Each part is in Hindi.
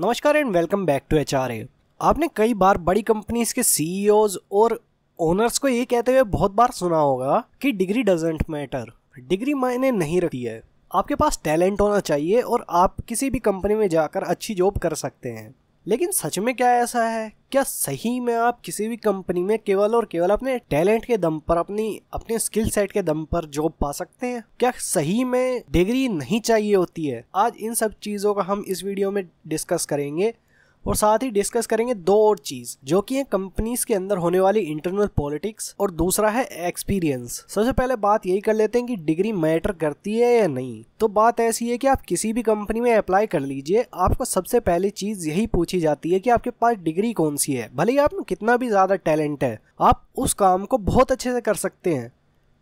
नमस्कार and welcome back to H आपने कई बार बड़ी कंपनीज के सीईओज e और ओनर्स को ये कहते हुए बहुत बार सुना होगा कि डिग्री डजेंट मैटर डिग्री मायने नहीं रखती है आपके पास टैलेंट होना चाहिए और आप किसी भी कंपनी में जाकर अच्छी जॉब कर सकते हैं लेकिन सच में क्या ऐसा है क्या सही में आप किसी भी कंपनी में केवल और केवल अपने टैलेंट के दम पर अपनी अपने स्किल सेट के दम पर जॉब पा सकते हैं क्या सही में डिग्री नहीं चाहिए होती है आज इन सब चीजों का हम इस वीडियो में डिस्कस करेंगे और साथ ही डिस्कस करेंगे दो और चीज जो कि है कंपनीज के अंदर होने वाली इंटरनल पॉलिटिक्स और दूसरा है एक्सपीरियंस सबसे पहले बात यही कर लेते हैं कि डिग्री मैटर करती है या नहीं तो बात ऐसी है कि आप किसी भी कंपनी में अप्लाई कर लीजिए आपको सबसे पहली चीज यही पूछी जाती है कि आपके पास डिग्री कौन सी है भले ही आप में कितना भी ज्यादा टैलेंट है आप उस काम को बहुत अच्छे से कर सकते हैं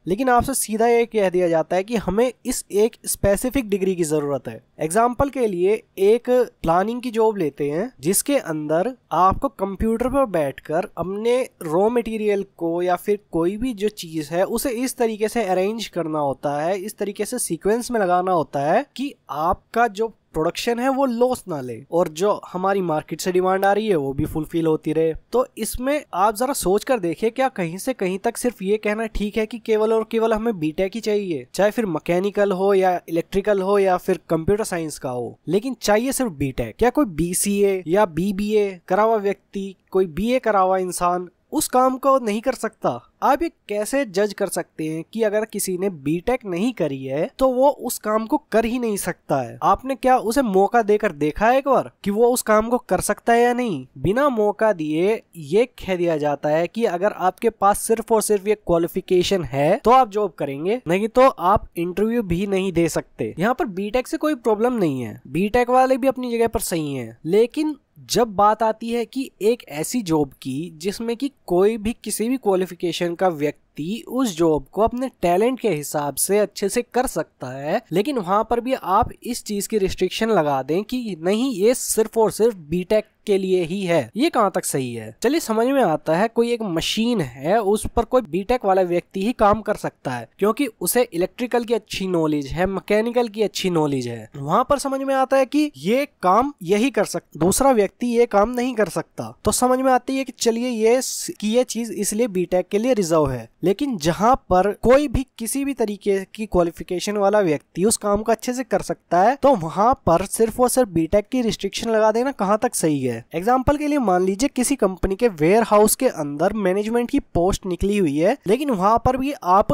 लेकिन आपसे सीधा ये कह दिया जाता है कि हमें इस एक स्पेसिफिक डिग्री की ज़रूरत है एग्जाम्पल के लिए एक प्लानिंग की जॉब लेते हैं जिसके अंदर आपको कंप्यूटर पर बैठकर अपने रॉ मटेरियल को या फिर कोई भी जो चीज़ है उसे इस तरीके से अरेंज करना होता है इस तरीके से सीक्वेंस में लगाना होता है कि आपका जो प्रोडक्शन है वो लॉस ना ले और जो हमारी मार्केट से डिमांड आ रही है वो भी फुलफिल होती रहे तो इसमें आप जरा सोच कर देखे क्या कहीं से कहीं तक सिर्फ ये कहना ठीक है कि केवल और केवल हमें बीटेक ही चाहिए चाहे फिर मैकेनिकल हो या इलेक्ट्रिकल हो या फिर कंप्यूटर साइंस का हो लेकिन चाहिए सिर्फ बीटेक क्या कोई बीसीए या बीबीए करा हुआ व्यक्ति कोई बीए करा हुआ इंसान उस काम को नहीं कर सकता आप ये कैसे जज कर सकते हैं कि अगर किसी ने बीटेक नहीं करी है तो वो उस काम को कर ही नहीं सकता है आपने क्या उसे मौका देकर देखा है एक बार कि वो उस काम को कर सकता है या नहीं बिना मौका दिए ये कह दिया जाता है कि अगर आपके पास सिर्फ और सिर्फ ये क्वालिफिकेशन है तो आप जॉब करेंगे नहीं तो आप इंटरव्यू भी नहीं दे सकते यहाँ पर बीटेक से कोई प्रॉब्लम नहीं है बीटेक वाले भी अपनी जगह पर सही है लेकिन जब बात आती है कि एक ऐसी जॉब की जिसमें कि कोई भी किसी भी क्वालिफिकेशन का व्यक्ति व्यक्ति उस जॉब को अपने टैलेंट के हिसाब से अच्छे से कर सकता है लेकिन वहां पर भी आप इस चीज की रिस्ट्रिक्शन लगा दें कि नहीं ये सिर्फ और सिर्फ बीटेक के लिए ही है ये कहाँ तक सही है चलिए समझ में आता है कोई एक मशीन है उस पर कोई बीटेक वाला व्यक्ति ही काम कर सकता है क्योंकि उसे इलेक्ट्रिकल की अच्छी नॉलेज है मैकेनिकल की अच्छी नॉलेज है वहां पर समझ में आता है कि ये काम यही कर सकता दूसरा व्यक्ति ये काम नहीं कर सकता तो समझ में आती है कि चलिए ये की ये चीज इसलिए बीटेक के लिए रिजर्व है लेकिन जहां पर कोई भी किसी भी तरीके की क्वालिफिकेशन वाला व्यक्ति उस काम को अच्छे से कर सकता है तो वहां पर सिर्फ और सिर्फ बीटेक की रिस्ट्रिक्शन लगा देना कहाँ तक सही है एग्जाम्पल के लिए मान लीजिए किसी कंपनी के वेयर हाउस के अंदर मैनेजमेंट की पोस्ट निकली हुई है लेकिन वहां पर भी आप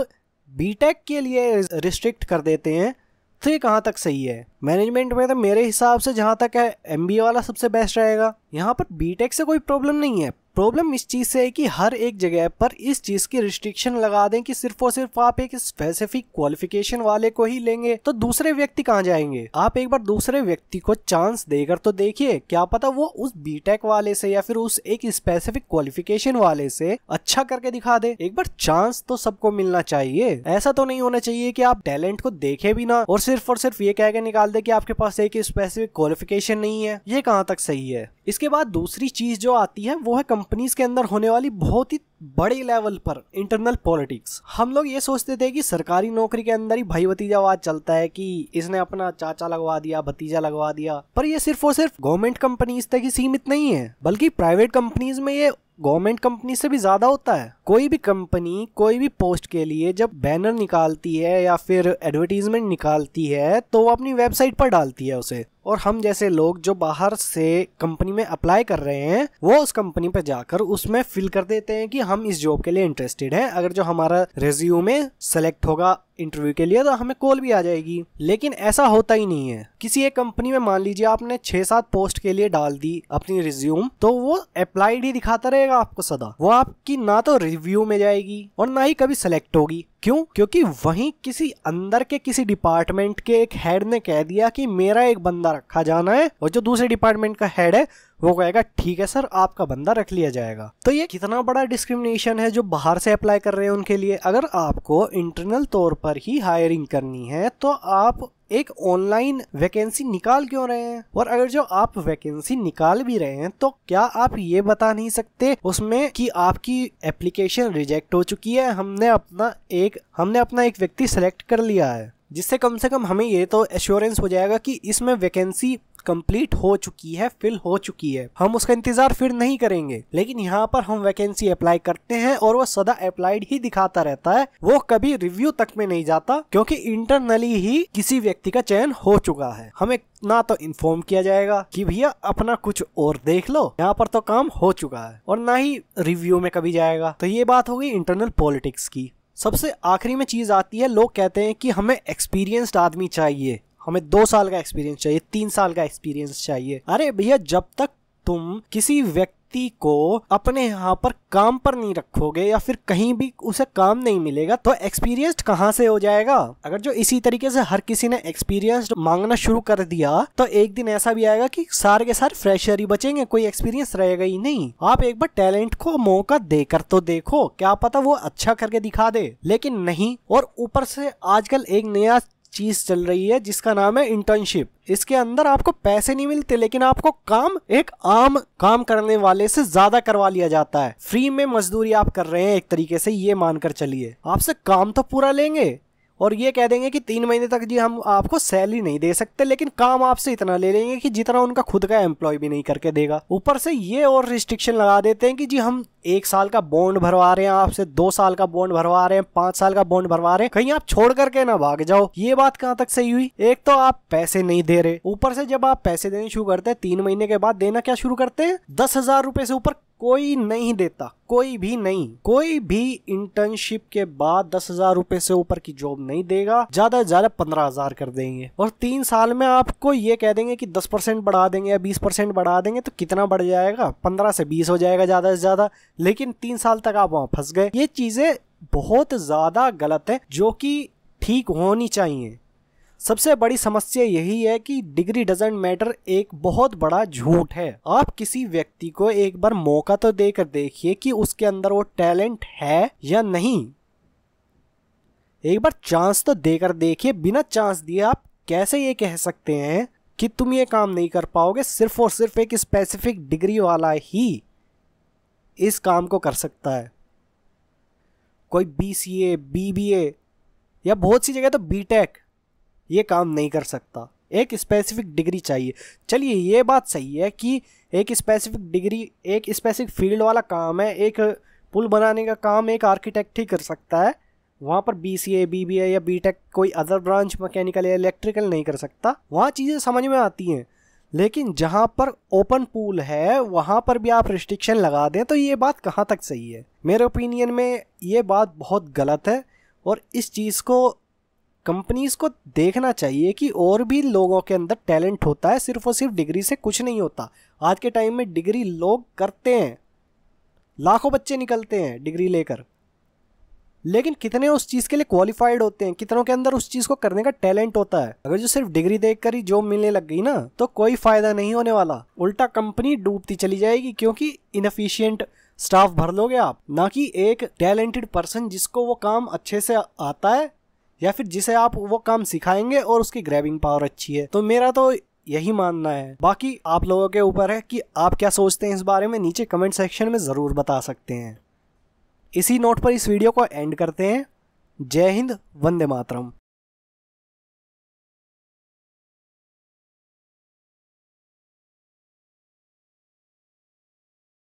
बीटेक के लिए रिस्ट्रिक्ट कर देते हैं तो ये कहाँ तक सही है मैनेजमेंट में तो मेरे हिसाब से जहाँ तक है एम वाला सबसे बेस्ट रहेगा यहाँ पर बीटेक से कोई प्रॉब्लम नहीं है प्रॉब्लम इस चीज़ से है कि हर एक जगह पर इस चीज़ की रिस्ट्रिक्शन लगा दें कि सिर्फ और सिर्फ आप एक स्पेसिफिक क्वालिफिकेशन वाले को ही लेंगे तो दूसरे व्यक्ति कहाँ जाएंगे आप एक बार दूसरे व्यक्ति को चांस देकर तो देखिए क्या पता वो उस बीटेक वाले से या फिर उस एक स्पेसिफिक क्वालिफिकेशन वाले से अच्छा करके दिखा दे एक बार चांस तो सबको मिलना चाहिए ऐसा तो नहीं होना चाहिए कि आप टैलेंट को देखे भी ना और सिर्फ और सिर्फ ये कह के निकाल दे कि आपके पास एक स्पेसिफिक क्वालिफिकेशन नहीं है ये कहाँ तक सही है इसके बाद दूसरी चीज जो आती है वो है कंपनीज के अंदर होने वाली बहुत ही बड़े लेवल पर इंटरनल पॉलिटिक्स हम लोग ये सोचते थे कि सरकारी नौकरी के अंदर ही भाई भतीजावाद चलता है कि इसने अपना चाचा लगवा दिया भतीजा लगवा दिया पर ये सिर्फ और सिर्फ गवर्नमेंट कंपनीज तक ही सीमित नहीं है बल्कि प्राइवेट कंपनीज में ये गवर्नमेंट कंपनी से भी ज्यादा होता है कोई भी कंपनी कोई भी पोस्ट के लिए जब बैनर निकालती है या फिर एडवर्टीजमेंट निकालती है तो वो अपनी वेबसाइट पर डालती है उसे और हम जैसे लोग जो बाहर से कंपनी में अप्लाई कर रहे हैं वो उस कंपनी पर जाकर उसमें फिल कर देते हैं कि हम इस जॉब के लिए इंटरेस्टेड हैं अगर जो हमारा रेज्यू में सेलेक्ट होगा इंटरव्यू के लिए तो हमें कॉल भी आ जाएगी लेकिन ऐसा होता ही नहीं है किसी एक कंपनी में मान लीजिए आपने छह सात पोस्ट के लिए डाल दी अपनी रिज्यूम तो वो अप्लाइड ही दिखाता रहेगा आपको सदा वो आपकी ना तो रिव्यू में जाएगी और ना ही कभी सेलेक्ट होगी क्यों क्योंकि वहीं किसी अंदर के किसी डिपार्टमेंट के एक हेड ने कह दिया कि मेरा एक बंदा रखा जाना है और जो दूसरे डिपार्टमेंट का हेड है वो कहेगा ठीक है सर आपका बंदा रख लिया जाएगा तो ये कितना बड़ा डिस्क्रिमिनेशन है जो बाहर से अप्लाई कर रहे हैं उनके लिए अगर आपको इंटरनल तौर पर ही हायरिंग करनी है तो आप एक ऑनलाइन वैकेंसी निकाल क्यों रहे हैं और अगर जो आप वैकेंसी निकाल भी रहे हैं तो क्या आप ये बता नहीं सकते उसमें कि आपकी एप्लीकेशन रिजेक्ट हो चुकी है हमने अपना एक हमने अपना एक व्यक्ति सेलेक्ट कर लिया है जिससे कम से कम हमें ये तो एश्योरेंस हो जाएगा कि इसमें वैकेंसी कंप्लीट हो चुकी है फिल हो चुकी है हम उसका इंतजार फिर नहीं करेंगे लेकिन यहाँ पर हम वैकेंसी अप्लाई करते हैं और वो सदा अप्लाइड ही दिखाता रहता है वो कभी रिव्यू तक में नहीं जाता क्योंकि इंटरनली ही किसी व्यक्ति का चयन हो चुका है हमें ना तो इन्फॉर्म किया जाएगा कि भैया अपना कुछ और देख लो यहाँ पर तो काम हो चुका है और ना ही रिव्यू में कभी जाएगा तो ये बात होगी इंटरनल पॉलिटिक्स की सबसे आखिरी में चीज आती है लोग कहते हैं कि हमें एक्सपीरियंस्ड आदमी चाहिए हमें दो साल का एक्सपीरियंस चाहिए तीन साल का एक्सपीरियंस चाहिए अरे भैया जब तक तुम किसी व्यक्ति को अपने यहाँ पर काम पर नहीं रखोगे या फिर कहीं भी उसे काम नहीं मिलेगा तो एक्सपीरियंस्ड कहाँ से हो जाएगा अगर जो इसी तरीके से हर किसी ने एक्सपीरियंस्ड मांगना शुरू कर दिया तो एक दिन ऐसा भी आएगा कि सारे के सारे फ्रेशर ही बचेंगे कोई एक्सपीरियंस रहेगा ही नहीं आप एक बार टैलेंट को मौका देकर तो देखो क्या पता वो अच्छा करके दिखा दे लेकिन नहीं और ऊपर से आजकल एक नया चीज़ चल रही है जिसका नाम है इंटर्नशिप इसके अंदर आपको पैसे नहीं मिलते लेकिन आपको काम एक आम काम करने वाले से ज्यादा करवा लिया जाता है फ्री में मजदूरी आप कर रहे हैं एक तरीके से ये मानकर चलिए आपसे काम तो पूरा लेंगे और ये कह देंगे कि तीन महीने तक जी हम आपको सैलरी नहीं दे सकते लेकिन काम आपसे इतना ले लेंगे कि जितना उनका खुद का एम्प्लॉय भी नहीं करके देगा ऊपर से ये और रिस्ट्रिक्शन लगा देते हैं कि जी हम एक साल का बॉन्ड भरवा रहे हैं आपसे दो साल का बॉन्ड भरवा रहे हैं पांच साल का बॉन्ड भरवा रहे हैं कहीं आप छोड़ करके ना भाग जाओ ये बात कहाँ तक सही हुई एक तो आप पैसे नहीं दे रहे ऊपर से जब आप पैसे देने शुरू करते हैं तीन महीने के बाद देना क्या शुरू करते हैं दस हजार रुपए से ऊपर कोई नहीं देता कोई भी नहीं कोई भी इंटर्नशिप के बाद दस हजार रूपए से ऊपर की जॉब नहीं देगा ज्यादा से ज्यादा पंद्रह हजार कर देंगे और तीन साल में आपको ये कह देंगे कि दस परसेंट बढ़ा देंगे या बीस परसेंट बढ़ा देंगे तो कितना बढ़ जाएगा पंद्रह से बीस हो जाएगा ज्यादा से ज्यादा लेकिन तीन साल तक आप वहां फंस गए ये चीजें बहुत ज्यादा गलत है जो कि ठीक होनी चाहिए सबसे बड़ी समस्या यही है कि डिग्री डजेंट मैटर एक बहुत बड़ा झूठ है आप किसी व्यक्ति को एक बार मौका तो देकर देखिए कि उसके अंदर वो टैलेंट है या नहीं एक बार चांस तो देकर देखिए बिना चांस दिए आप कैसे ये कह सकते हैं कि तुम ये काम नहीं कर पाओगे सिर्फ और सिर्फ एक स्पेसिफिक डिग्री वाला ही इस काम को कर सकता है कोई B C A B B A या बहुत सी जगह तो बी टेक ये काम नहीं कर सकता एक स्पेसिफिक डिग्री चाहिए चलिए ये बात सही है कि एक स्पेसिफिक डिग्री एक स्पेसिफिक फील्ड वाला काम है एक पुल बनाने का काम एक आर्किटेक्ट ही कर सकता है वहाँ पर B C A B B A या बी टेक कोई अदर ब्रांच मैकेनिकल या इलेक्ट्रिकल नहीं कर सकता वहाँ चीज़ें समझ में आती हैं लेकिन जहाँ पर ओपन पूल है वहाँ पर भी आप रिस्ट्रिक्शन लगा दें तो ये बात कहाँ तक सही है मेरे ओपिनियन में ये बात बहुत गलत है और इस चीज़ को कंपनीज को देखना चाहिए कि और भी लोगों के अंदर टैलेंट होता है सिर्फ और सिर्फ डिग्री से कुछ नहीं होता आज के टाइम में डिग्री लोग करते हैं लाखों बच्चे निकलते हैं डिग्री लेकर लेकिन कितने उस चीज़ के लिए क्वालिफाइड होते हैं कितनों के अंदर उस चीज़ को करने का टैलेंट होता है अगर जो सिर्फ डिग्री देख कर ही जॉब मिलने लग गई ना तो कोई फायदा नहीं होने वाला उल्टा कंपनी डूबती चली जाएगी क्योंकि इनफिशियंट स्टाफ भर लोगे आप ना कि एक टैलेंटेड पर्सन जिसको वो काम अच्छे से आता है या फिर जिसे आप वो काम सिखाएंगे और उसकी ग्रैबिंग पावर अच्छी है तो मेरा तो यही मानना है बाकी आप लोगों के ऊपर है कि आप क्या सोचते हैं इस बारे में नीचे कमेंट सेक्शन में ज़रूर बता सकते हैं इसी नोट पर इस वीडियो को एंड करते हैं जय हिंद वंदे मातरम